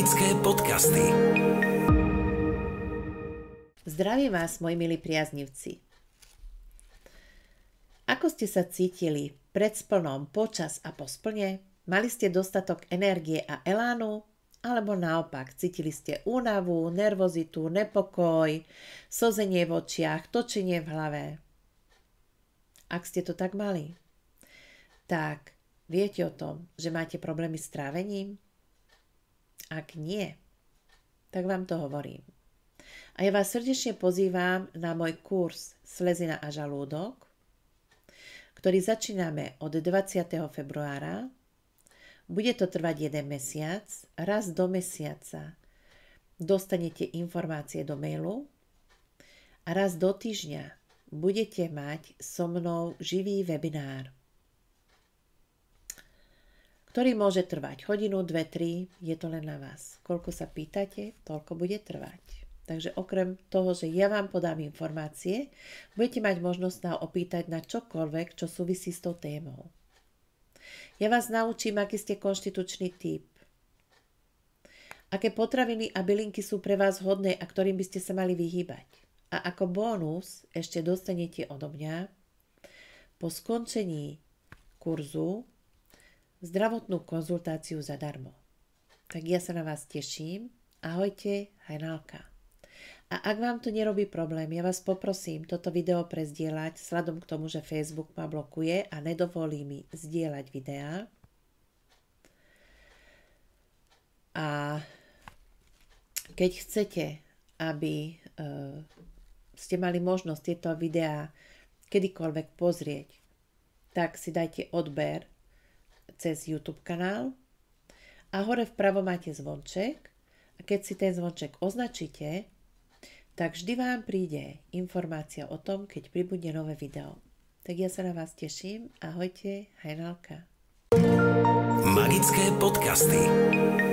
Biblické podcasty. Zdravím vás, moji milí priaznivci. Ako ste sa cítili pred splnom, počas a po splne? Mali ste dostatok energie a elánu? Alebo naopak, cítili ste únavu, nervozitu, nepokoj, sozenie v očiach, točenie v hlave? Ak ste to tak mali, tak viete o tom, že máte problémy s trávením, ak nie, tak vám to hovorím. A ja vás srdečne pozývam na môj kurz Slezina a žalúdok, ktorý začíname od 20. februára. Bude to trvať jeden mesiac. Raz do mesiaca dostanete informácie do mailu a raz do týždňa budete mať so mnou živý webinár ktorý môže trvať hodinu, dve, tri, je to len na vás. Koľko sa pýtate, toľko bude trvať. Takže okrem toho, že ja vám podám informácie, budete mať možnosť na opýtať na čokoľvek, čo súvisí s tou témou. Ja vás naučím, aký ste konštitučný typ. Aké potraviny a bylinky sú pre vás hodné a ktorým by ste sa mali vyhýbať. A ako bónus ešte dostanete odo mňa po skončení kurzu zdravotnú konzultáciu zadarmo. Tak ja sa na vás teším. Ahojte, Hajnalka. A ak vám to nerobí problém, ja vás poprosím toto video prezdieľať, sladom k tomu, že Facebook ma blokuje a nedovolí mi zdieľať videá. A keď chcete, aby e, ste mali možnosť tieto videá kedykoľvek pozrieť, tak si dajte odber cez YouTube kanál a hore vpravo máte zvonček a keď si ten zvonček označíte, tak vždy vám príde informácia o tom, keď pribudne nové video. Tak ja sa na vás teším. Ahojte, Hajnalka. Magické podcasty.